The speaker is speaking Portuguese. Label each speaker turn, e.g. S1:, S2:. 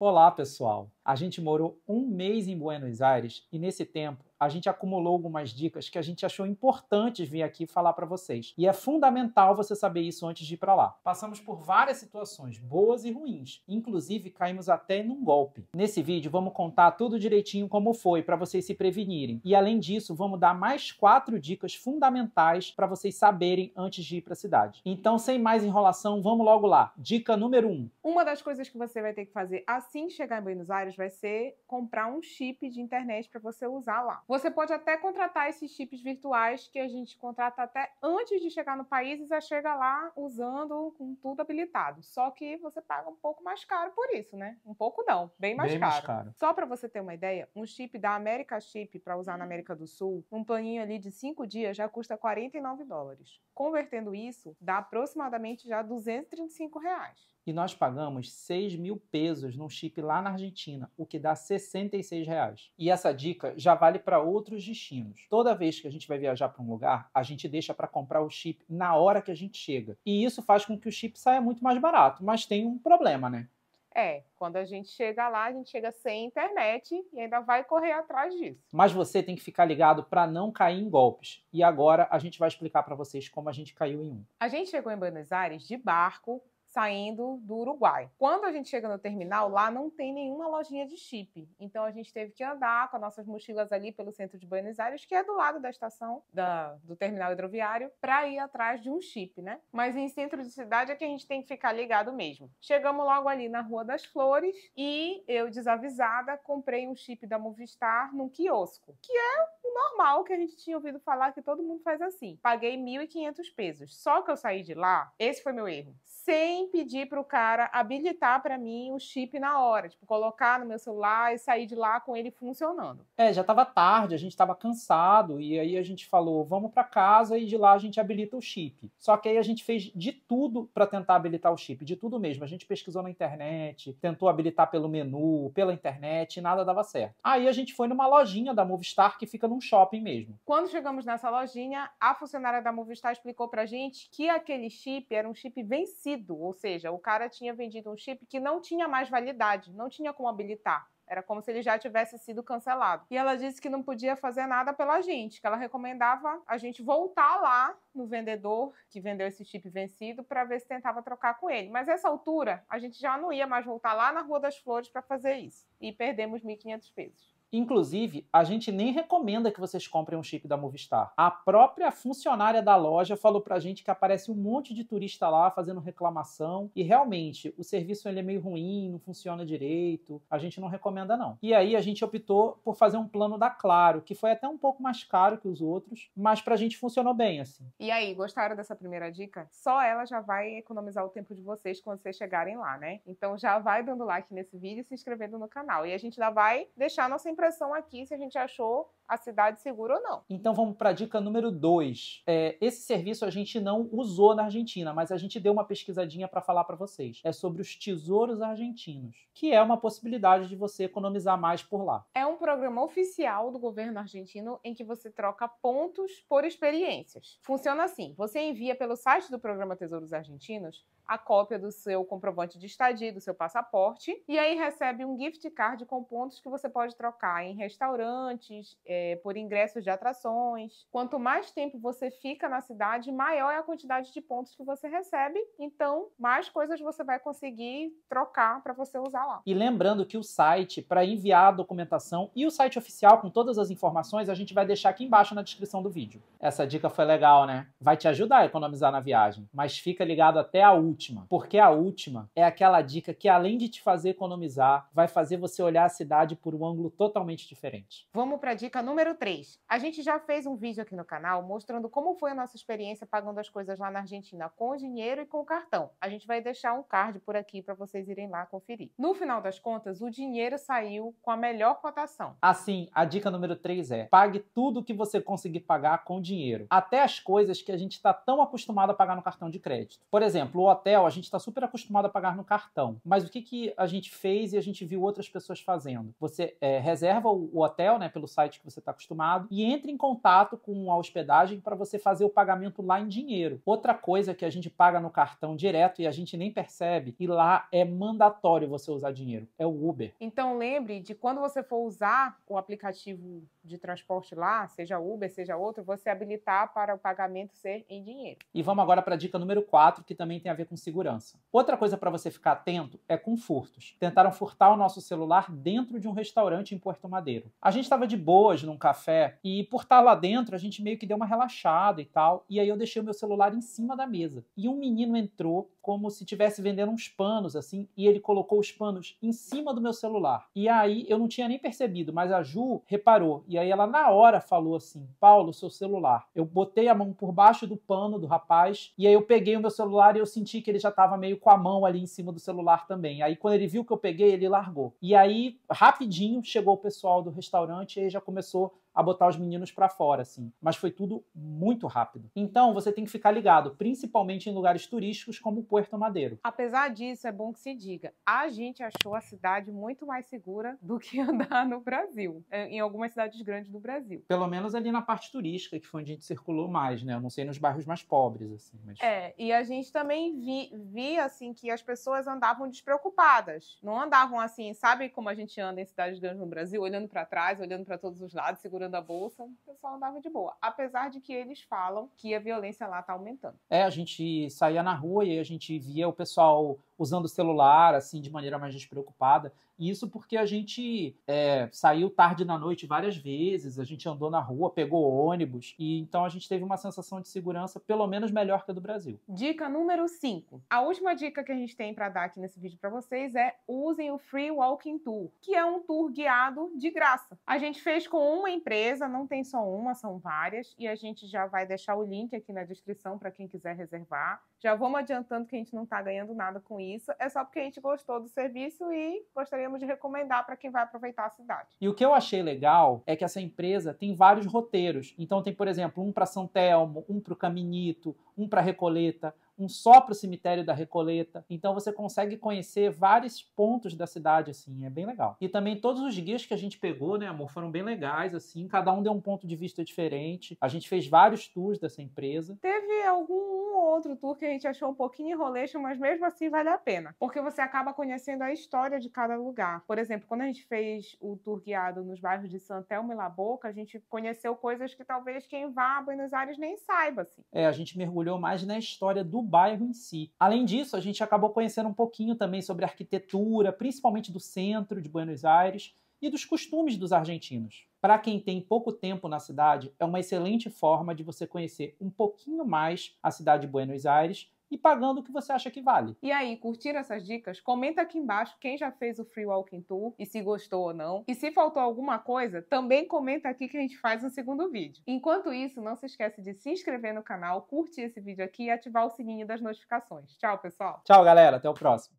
S1: Olá, pessoal! A gente morou um mês em Buenos Aires e nesse tempo a gente acumulou algumas dicas que a gente achou importantes vir aqui falar para vocês. E é fundamental você saber isso antes de ir para lá. Passamos por várias situações, boas e ruins. Inclusive, caímos até num golpe. Nesse vídeo, vamos contar tudo direitinho como foi, para vocês se prevenirem. E além disso, vamos dar mais quatro dicas fundamentais para vocês saberem antes de ir para a cidade. Então, sem mais enrolação, vamos logo lá. Dica número um.
S2: Uma das coisas que você vai ter que fazer assim chegar em Buenos Aires vai ser comprar um chip de internet para você usar lá. Você pode até contratar esses chips virtuais que a gente contrata até antes de chegar no país e já chega lá usando com tudo habilitado. Só que você paga um pouco mais caro por isso, né? Um pouco não, bem mais, bem caro. mais caro. Só para você ter uma ideia, um chip da América Chip para usar na América do Sul, um planinho ali de cinco dias já custa 49 dólares. Convertendo isso, dá aproximadamente já 235 reais
S1: e nós pagamos 6 mil pesos num chip lá na Argentina, o que dá 66 reais. E essa dica já vale para outros destinos. Toda vez que a gente vai viajar para um lugar, a gente deixa para comprar o chip na hora que a gente chega. E isso faz com que o chip saia muito mais barato, mas tem um problema, né?
S2: É, quando a gente chega lá, a gente chega sem internet e ainda vai correr atrás disso.
S1: Mas você tem que ficar ligado para não cair em golpes. E agora a gente vai explicar para vocês como a gente caiu em um.
S2: A gente chegou em Buenos Aires de barco saindo do Uruguai. Quando a gente chega no terminal, lá não tem nenhuma lojinha de chip. Então a gente teve que andar com as nossas mochilas ali pelo centro de Buenos Aires, que é do lado da estação da, do terminal hidroviário, para ir atrás de um chip, né? Mas em centro de cidade é que a gente tem que ficar ligado mesmo. Chegamos logo ali na Rua das Flores e eu, desavisada, comprei um chip da Movistar num quiosco, que é normal que a gente tinha ouvido falar que todo mundo faz assim. Paguei 1.500 pesos. Só que eu saí de lá, esse foi meu erro. Sem pedir pro cara habilitar para mim o chip na hora, tipo, colocar no meu celular e sair de lá com ele funcionando.
S1: É, já tava tarde, a gente tava cansado e aí a gente falou, vamos para casa e de lá a gente habilita o chip. Só que aí a gente fez de tudo para tentar habilitar o chip, de tudo mesmo. A gente pesquisou na internet, tentou habilitar pelo menu, pela internet, e nada dava certo. Aí a gente foi numa lojinha da Movistar que fica num shopping mesmo.
S2: Quando chegamos nessa lojinha, a funcionária da Movistar explicou pra gente que aquele chip era um chip vencido, ou seja, o cara tinha vendido um chip que não tinha mais validade, não tinha como habilitar. Era como se ele já tivesse sido cancelado. E ela disse que não podia fazer nada pela gente, que ela recomendava a gente voltar lá no vendedor que vendeu esse chip vencido para ver se tentava trocar com ele. Mas essa altura, a gente já não ia mais voltar lá na Rua das Flores para fazer isso. E perdemos 1.500 pesos.
S1: Inclusive, a gente nem recomenda que vocês comprem um chip da Movistar. A própria funcionária da loja falou pra gente que aparece um monte de turista lá fazendo reclamação e realmente o serviço ele é meio ruim, não funciona direito. A gente não recomenda não. E aí a gente optou por fazer um plano da Claro, que foi até um pouco mais caro que os outros, mas pra gente funcionou bem assim.
S2: E aí, gostaram dessa primeira dica? Só ela já vai economizar o tempo de vocês quando vocês chegarem lá, né? Então já vai dando like nesse vídeo e se inscrevendo no canal. E a gente já vai deixar nossa impressão aqui se a gente achou a cidade segura ou
S1: não. Então vamos para a dica número 2. É, esse serviço a gente não usou na Argentina, mas a gente deu uma pesquisadinha para falar para vocês. É sobre os tesouros argentinos, que é uma possibilidade de você economizar mais por lá.
S2: É um programa oficial do governo argentino em que você troca pontos por experiências. Funciona assim: você envia pelo site do programa Tesouros Argentinos a cópia do seu comprovante de estadia, do seu passaporte, e aí recebe um gift card com pontos que você pode trocar em restaurantes, é, é, por ingressos de atrações. Quanto mais tempo você fica na cidade, maior é a quantidade de pontos que você recebe. Então, mais coisas você vai conseguir trocar para você usar lá.
S1: E lembrando que o site para enviar a documentação e o site oficial com todas as informações a gente vai deixar aqui embaixo na descrição do vídeo. Essa dica foi legal, né? Vai te ajudar a economizar na viagem, mas fica ligado até a última, porque a última é aquela dica que além de te fazer economizar, vai fazer você olhar a cidade por um ângulo totalmente diferente. Vamos para a dica número 3.
S2: A gente já fez um vídeo aqui no canal mostrando como foi a nossa experiência pagando as coisas lá na Argentina com dinheiro e com cartão. A gente vai deixar um card por aqui para vocês irem lá conferir. No final das contas, o dinheiro saiu com a melhor cotação.
S1: Assim, a dica número 3 é: pague tudo que você conseguir pagar com dinheiro, até as coisas que a gente está tão acostumado a pagar no cartão de crédito. Por exemplo, o hotel a gente está super acostumado a pagar no cartão, mas o que, que a gente fez e a gente viu outras pessoas fazendo? Você é, reserva o hotel, né, pelo site que você você está acostumado, e entre em contato com a hospedagem para você fazer o pagamento lá em dinheiro. Outra coisa que a gente paga no cartão direto e a gente nem percebe, e lá é mandatório você usar dinheiro, é o Uber.
S2: Então lembre de quando você for usar o aplicativo de transporte lá, seja Uber, seja outro, você habilitar para o pagamento ser em dinheiro.
S1: E vamos agora para a dica número 4, que também tem a ver com segurança. Outra coisa para você ficar atento é com furtos. Tentaram furtar o nosso celular dentro de um restaurante em Porto Madeiro. A gente estava de boas num café e por estar tá lá dentro a gente meio que deu uma relaxada e tal, e aí eu deixei o meu celular em cima da mesa. E um menino entrou como se tivesse vendendo uns panos assim, e ele colocou os panos em cima do meu celular. E aí eu não tinha nem percebido, mas a Ju reparou e e aí ela, na hora, falou assim: Paulo, seu celular. Eu botei a mão por baixo do pano do rapaz, e aí eu peguei o meu celular e eu senti que ele já estava meio com a mão ali em cima do celular também. Aí quando ele viu que eu peguei, ele largou. E aí, rapidinho, chegou o pessoal do restaurante e aí já começou a botar os meninos para fora, assim. Mas foi tudo muito rápido. Então você tem que ficar ligado, principalmente em lugares turísticos como Puerto Madeiro.
S2: Apesar disso, é bom que se diga, a gente achou a cidade muito mais segura do que andar no Brasil, eh, em algumas cidades grandes do Brasil.
S1: Pelo menos ali na parte turística, que foi onde a gente circulou mais, né? Eu não sei nos bairros mais pobres, assim. Mas...
S2: É, e a gente também via, vi, assim, que as pessoas andavam despreocupadas. Não andavam assim, sabe como a gente anda em cidades grandes no Brasil, olhando para trás, olhando para todos os lados, segurando da bolsa, o pessoal andava de boa. Apesar de que eles falam que a violência lá está aumentando.
S1: É, a gente saía na rua e a gente via o pessoal usando o celular, assim, de maneira mais despreocupada. E isso porque a gente é, saiu tarde na noite várias vezes, a gente andou na rua, pegou ônibus, e então a gente teve uma sensação de segurança pelo menos melhor que a do Brasil.
S2: Dica número 5. A última dica que a gente tem para dar aqui nesse vídeo para vocês é usem o Free Walking Tour, que é um tour guiado de graça. A gente fez com uma empresa, não tem só uma, são várias, e a gente já vai deixar o link aqui na descrição para quem quiser reservar. Já vamos adiantando que a gente não está ganhando nada com isso é só porque a gente gostou do serviço e gostaríamos de recomendar para quem vai aproveitar a cidade.
S1: E o que eu achei legal é que essa empresa tem vários roteiros. Então tem, por exemplo, um para São Telmo, um para o Caminito, um para Recoleta, um só para o cemitério da Recoleta. Então você consegue conhecer vários pontos da cidade, assim, é bem legal. E também todos os guias que a gente pegou, né, amor, foram bem legais, assim, cada um deu um ponto de vista diferente. A gente fez vários tours dessa empresa.
S2: Teve algum outro tour que a gente achou um pouquinho enroleixo, mas mesmo assim vale a pena, porque você acaba conhecendo a história de cada lugar. Por exemplo, quando a gente fez o tour guiado nos bairros de Santelmo e La Boca, a gente conheceu coisas que talvez quem vá a Buenos Aires nem saiba, assim.
S1: É, a gente mergulhou mais na história do bairro em si. Além disso, a gente acabou conhecendo um pouquinho também sobre a arquitetura, principalmente do centro de Buenos Aires e dos costumes dos argentinos. Para quem tem pouco tempo na cidade, é uma excelente forma de você conhecer um pouquinho mais a cidade de Buenos Aires e pagando o que você acha que vale.
S2: E aí, curtiram essas dicas? Comenta aqui embaixo quem já fez o Free Walking Tour e se gostou ou não. E se faltou alguma coisa, também comenta aqui que a gente faz um segundo vídeo. Enquanto isso, não se esquece de se inscrever no canal, curtir esse vídeo aqui e ativar o sininho das notificações. Tchau, pessoal!
S1: Tchau, galera! Até o próximo!